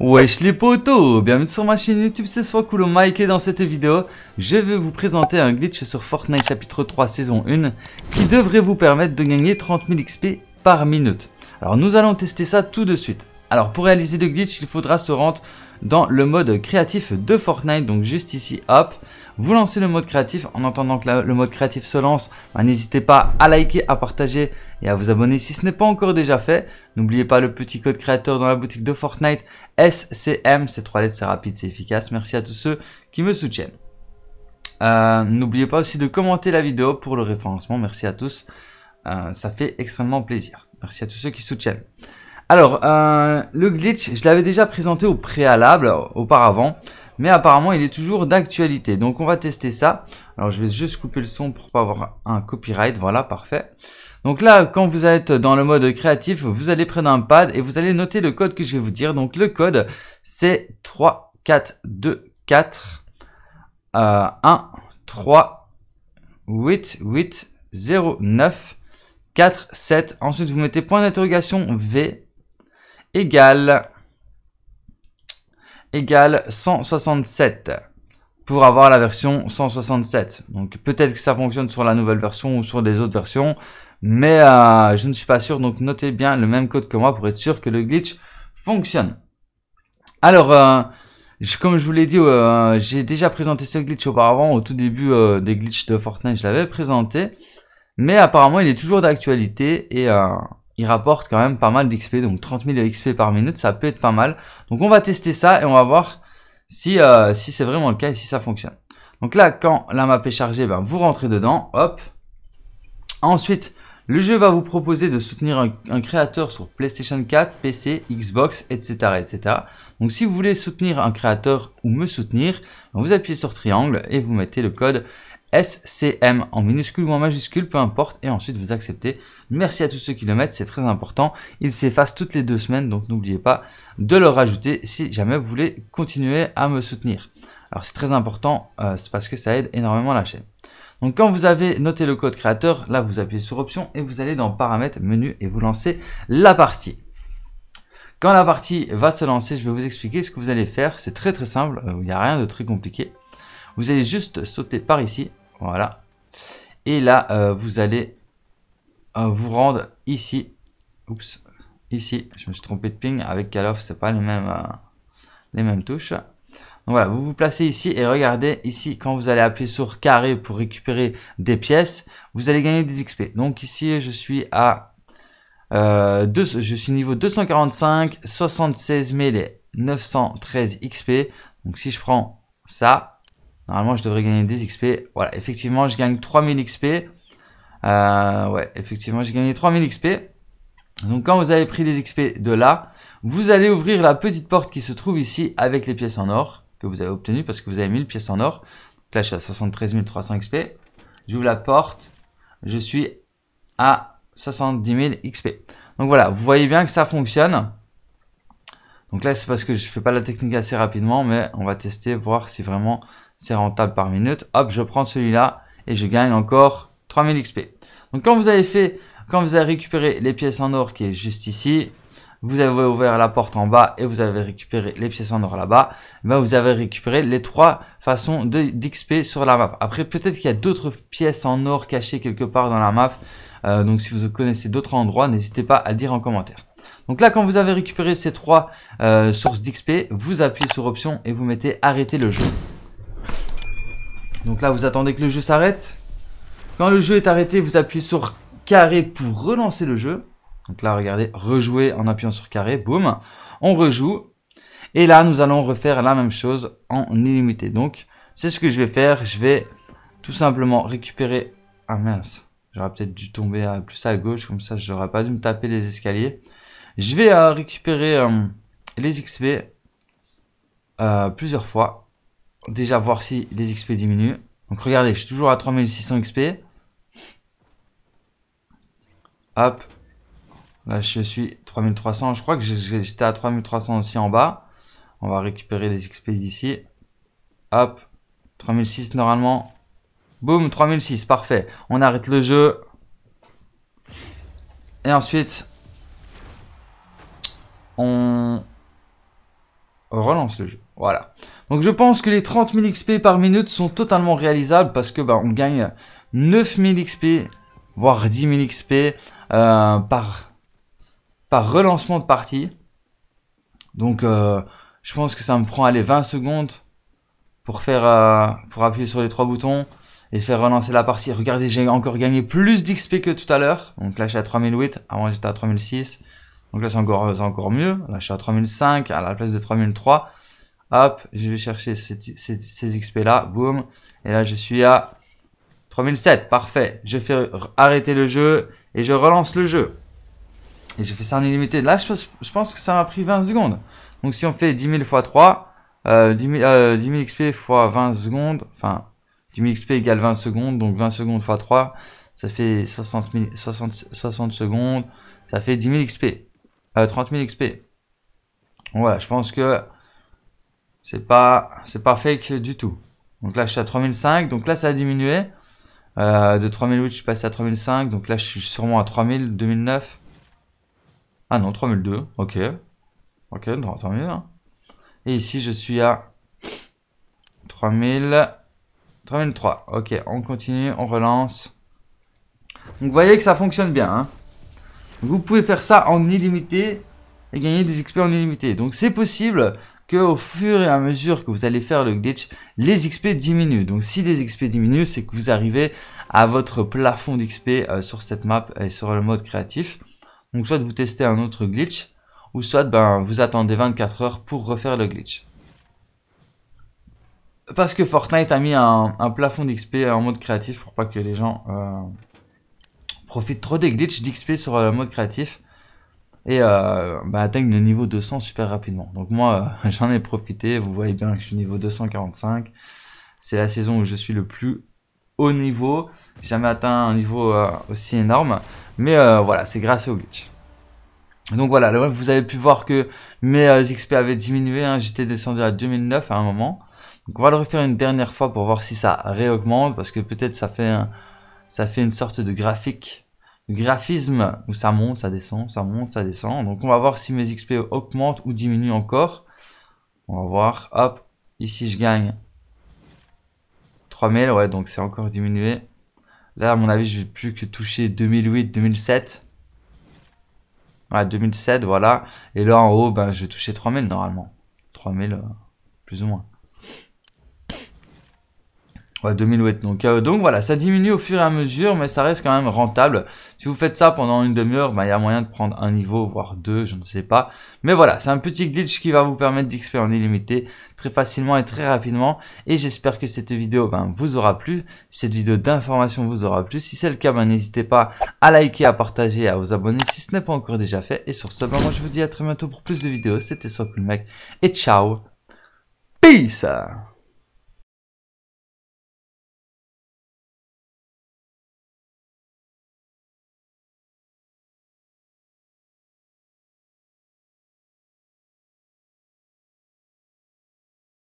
Wesh les potos Bienvenue sur ma chaîne YouTube, c'est Swakulo Mike et dans cette vidéo, je vais vous présenter un glitch sur Fortnite chapitre 3 saison 1 qui devrait vous permettre de gagner 30 000 XP par minute. Alors nous allons tester ça tout de suite. Alors pour réaliser le glitch, il faudra se rendre dans le mode créatif de Fortnite. Donc juste ici, hop, vous lancez le mode créatif. En entendant que le mode créatif se lance, bah, n'hésitez pas à liker, à partager et à vous abonner si ce n'est pas encore déjà fait. N'oubliez pas le petit code créateur dans la boutique de Fortnite, SCM. c'est trois lettres, c'est rapide, c'est efficace. Merci à tous ceux qui me soutiennent. Euh, n'oubliez pas aussi de commenter la vidéo pour le référencement. Merci à tous. Euh, ça fait extrêmement plaisir. Merci à tous ceux qui soutiennent. Alors, euh, le glitch, je l'avais déjà présenté au préalable, auparavant, mais apparemment il est toujours d'actualité. Donc on va tester ça. Alors je vais juste couper le son pour pas avoir un copyright, voilà, parfait. Donc là, quand vous êtes dans le mode créatif, vous allez prendre un pad et vous allez noter le code que je vais vous dire. Donc le code, c'est 3, 4, 2, 4, euh, 1, 3, 8, 8, 0, 9, 4, 7. Ensuite, vous mettez point d'interrogation V égale, 167 pour avoir la version 167. Donc peut-être que ça fonctionne sur la nouvelle version ou sur des autres versions, mais euh, je ne suis pas sûr. Donc notez bien le même code que moi pour être sûr que le glitch fonctionne. Alors, euh, comme je vous l'ai dit, euh, j'ai déjà présenté ce glitch auparavant. Au tout début des glitches de Fortnite, je l'avais présenté. Mais apparemment, il est toujours d'actualité et il rapporte quand même pas mal d'XP, donc 30 000 XP par minute, ça peut être pas mal. Donc on va tester ça et on va voir si, euh, si c'est vraiment le cas et si ça fonctionne. Donc là, quand la map est chargée, ben, vous rentrez dedans, hop. Ensuite, le jeu va vous proposer de soutenir un, créateur sur PlayStation 4, PC, Xbox, etc., etc. Donc si vous voulez soutenir un créateur ou me soutenir, ben, vous appuyez sur triangle et vous mettez le code SCM en minuscule ou en majuscule, peu importe, et ensuite vous acceptez. Merci à tous ceux qui le mettent, c'est très important. Il s'efface toutes les deux semaines, donc n'oubliez pas de le rajouter si jamais vous voulez continuer à me soutenir. Alors c'est très important, euh, c'est parce que ça aide énormément la chaîne. Donc quand vous avez noté le code créateur, là vous appuyez sur option et vous allez dans paramètres, menu et vous lancez la partie. Quand la partie va se lancer, je vais vous expliquer ce que vous allez faire. C'est très très simple, euh, il n'y a rien de très compliqué. Vous allez juste sauter par ici voilà. Et là, euh, vous allez euh, vous rendre ici. Oups. Ici, je me suis trompé de ping. Avec Call of, c'est pas les mêmes, euh, les mêmes touches. Donc voilà, vous vous placez ici et regardez ici, quand vous allez appuyer sur carré pour récupérer des pièces, vous allez gagner des XP. Donc ici, je suis à... Deux, je suis niveau 245, 76 913 XP. Donc si je prends ça, Normalement, je devrais gagner des XP. Voilà, effectivement, je gagne 3000 XP. Euh, ouais, effectivement, j'ai gagné 3000 XP. Donc, quand vous avez pris les XP de là, vous allez ouvrir la petite porte qui se trouve ici avec les pièces en or que vous avez obtenues parce que vous avez mis les pièces en or. Donc là, je suis à 73 300 XP. J'ouvre la porte. Je suis à 70 000 XP. Donc voilà, vous voyez bien que ça fonctionne. Donc là, c'est parce que je fais pas la technique assez rapidement, mais on va tester, voir si vraiment c'est rentable par minute. Hop, je prends celui-là et je gagne encore 3000 XP. Donc quand vous avez fait, quand vous avez récupéré les pièces en or qui est juste ici, vous avez ouvert la porte en bas et vous avez récupéré les pièces en or là-bas, ben vous avez récupéré les trois façons d'XP sur la map. Après, peut-être qu'il y a d'autres pièces en or cachées quelque part dans la map. Euh, donc si vous connaissez d'autres endroits, n'hésitez pas à le dire en commentaire. Donc là, quand vous avez récupéré ces trois euh, sources d'XP, vous appuyez sur option et vous mettez arrêter le jeu. Donc là, vous attendez que le jeu s'arrête. Quand le jeu est arrêté, vous appuyez sur carré pour relancer le jeu. Donc là, regardez, rejouer en appuyant sur carré, boum. On rejoue. Et là, nous allons refaire la même chose en illimité. Donc, c'est ce que je vais faire. Je vais tout simplement récupérer... Ah mince, j'aurais peut-être dû tomber plus à gauche, comme ça, j'aurais pas dû me taper les escaliers. Je vais euh, récupérer euh, les XP euh, plusieurs fois déjà voir si les XP diminuent. Donc regardez, je suis toujours à 3600 XP. Hop. Là, je suis 3300. Je crois que j'étais à 3300 aussi en bas. On va récupérer les XP d'ici. Hop. 3006 normalement. Boum, 3006. Parfait. On arrête le jeu. Et ensuite, on relance le jeu. Voilà. Donc je pense que les 30 000 XP par minute sont totalement réalisables parce que bah, on gagne 9 000 XP, voire 10 000 XP par, par relancement de partie. Donc euh, je pense que ça me prend les 20 secondes pour faire euh, pour appuyer sur les trois boutons et faire relancer la partie. Regardez, j'ai encore gagné plus d'XP que tout à l'heure. Donc là, je suis à 3008. Avant, j'étais à 3006. Donc là, c'est encore, encore mieux. Là, je suis à 3005 à la place de 3003. Hop, je vais chercher ces, XP là. Boum. Et là, je suis à 3007. Parfait. Je fais arrêter le jeu et je relance le jeu. Et je fais ça en illimité. Là, je pense, que ça m'a pris 20 secondes. Donc, si on fait 10 000 euh, euh, x 3, 10, 000, XP x 20 secondes, enfin, 10 000 XP égale 20 secondes, donc 20 secondes x 3, ça fait 60, 60, 60 secondes, ça fait 10 000 XP, 30 000 XP. Voilà, je pense que c'est pas, c'est pas fake du tout. Donc là, je suis à 3005. Donc là, ça a diminué. Euh, de 3008, je suis passé à 3005. Donc là, je suis sûrement à 3000, 2009. Ah non, 3002. Ok. Ok, tant mieux. Hein. Et ici, je suis à 3000, 3003. Ok, on continue, on relance. Donc, vous voyez que ça fonctionne bien. Hein. vous pouvez faire ça en illimité et gagner des XP en illimité. Donc, c'est possible que au fur et à mesure que vous allez faire le glitch, les XP diminuent. Donc si les XP diminuent, c'est que vous arrivez à votre plafond d'XP euh, sur cette map et sur le mode créatif. Donc soit vous testez un autre glitch, ou soit ben, vous attendez 24 heures pour refaire le glitch. Parce que Fortnite a mis un, plafond d'XP en mode créatif pour pas que les gens euh, profitent trop des glitches d'XP sur le mode créatif et euh, bah, atteignent le niveau 200 super rapidement. Donc moi, euh, j'en ai profité, vous voyez bien que je suis niveau 245. C'est la saison où je suis le plus haut niveau, jamais atteint un niveau euh, aussi énorme, mais euh, voilà, c'est grâce au glitch. Donc voilà, vous avez pu voir que mes XP avaient diminué, hein. j'étais descendu à 2009 à un moment. Donc on va le refaire une dernière fois pour voir si ça réaugmente, parce que peut-être ça fait ça fait une sorte de graphique graphisme où ça monte, ça descend, ça monte, ça descend. Donc on va voir si mes XP augmentent ou diminuent encore. On va voir, hop, ici je gagne 3000, ouais, donc c'est encore diminué. Là, à mon avis, je vais plus que toucher 2008, 2007. Ouais 2007, voilà. Et là, en haut, ben, je vais toucher 3000 normalement. 3000, euh, plus ou moins. Ouais, 2000 watts. Donc, euh, donc voilà, ça diminue au fur et à mesure, mais ça reste quand même rentable. Si vous faites ça pendant une demi-heure, bah, il y a moyen de prendre un niveau, voire deux, je ne sais pas. Mais voilà, c'est un petit glitch qui va vous permettre d'expérimenter en illimité très facilement et très rapidement. Et j'espère que cette vidéo ben, vous aura plu, cette vidéo d'information vous aura plu. Si c'est le cas, ben, n'hésitez pas à liker, à partager, à vous abonner si ce n'est pas encore déjà fait. Et sur ce, ben, moi je vous dis à très bientôt pour plus de vidéos. C'était Soit Cool Mec et ciao Peace